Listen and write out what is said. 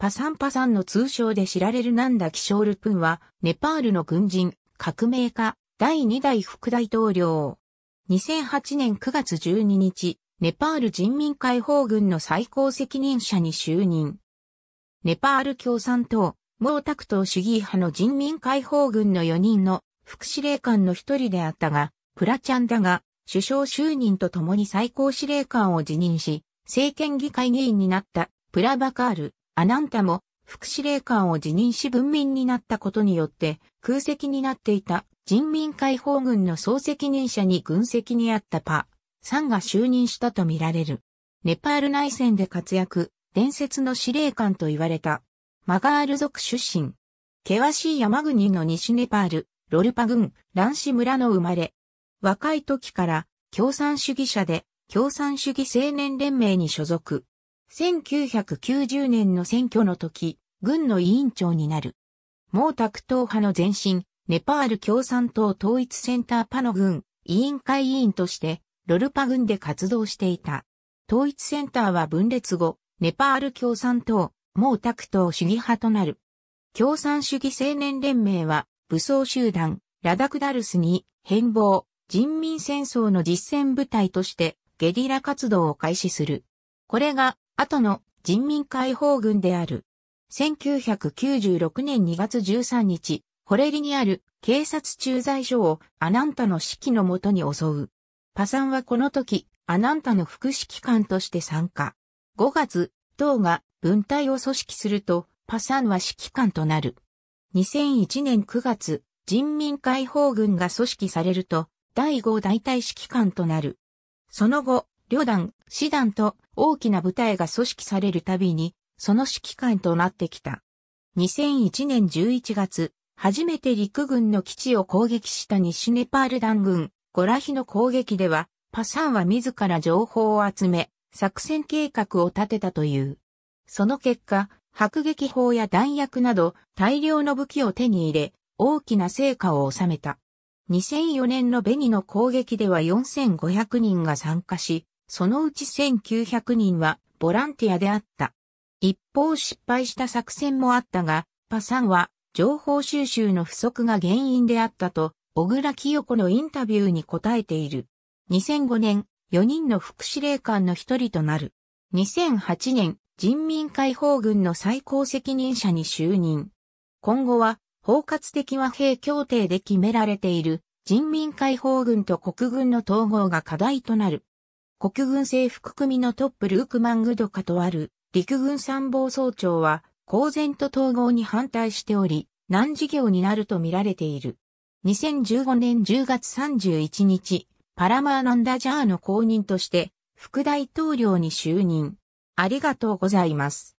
パサンパサンの通称で知られるナンダ・キショールプンは、ネパールの軍人、革命家、第2代副大統領。2008年9月12日、ネパール人民解放軍の最高責任者に就任。ネパール共産党、毛沢東主義派の人民解放軍の4人の副司令官の一人であったが、プラチャンダが首相就任とともに最高司令官を辞任し、政権議会議員になったプラバカール。アナンタも副司令官を辞任し文民になったことによって空席になっていた人民解放軍の総責任者に軍籍にあったパ、サンが就任したとみられる。ネパール内戦で活躍、伝説の司令官と言われた。マガール族出身。険しい山国の西ネパール、ロルパ郡、蘭市村の生まれ。若い時から共産主義者で、共産主義青年連盟に所属。1990年の選挙の時、軍の委員長になる。毛沢東派の前身、ネパール共産党統一センターパの軍、委員会委員として、ロルパ軍で活動していた。統一センターは分裂後、ネパール共産党、毛沢東主義派となる。共産主義青年連盟は、武装集団、ラダクダルスに変貌、人民戦争の実戦部隊として、ゲリラ活動を開始する。これが後の人民解放軍である。1996年2月13日、ホレリにある警察駐在所をアナンタの指揮のもとに襲う。パサンはこの時、アナンタの副指揮官として参加。5月、党が分隊を組織すると、パサンは指揮官となる。2001年9月、人民解放軍が組織されると、第5大隊指揮官となる。その後、旅団、師団と大きな部隊が組織されるたびに、その指揮官となってきた。2001年11月、初めて陸軍の基地を攻撃した西ネパール団軍、ゴラヒの攻撃では、パサンは自ら情報を集め、作戦計画を立てたという。その結果、迫撃砲や弾薬など大量の武器を手に入れ、大きな成果を収めた。2004年のベニの攻撃では4500人が参加し、そのうち1900人はボランティアであった。一方失敗した作戦もあったが、パサンは情報収集の不足が原因であったと、小倉清子のインタビューに答えている。2005年、4人の副司令官の一人となる。2008年、人民解放軍の最高責任者に就任。今後は、包括的和平協定で決められている人民解放軍と国軍の統合が課題となる。国軍制服組のトップルークマングドカとある陸軍参謀総長は公然と統合に反対しており、難事業になると見られている。2015年10月31日、パラマーナンダジャーの公認として副大統領に就任。ありがとうございます。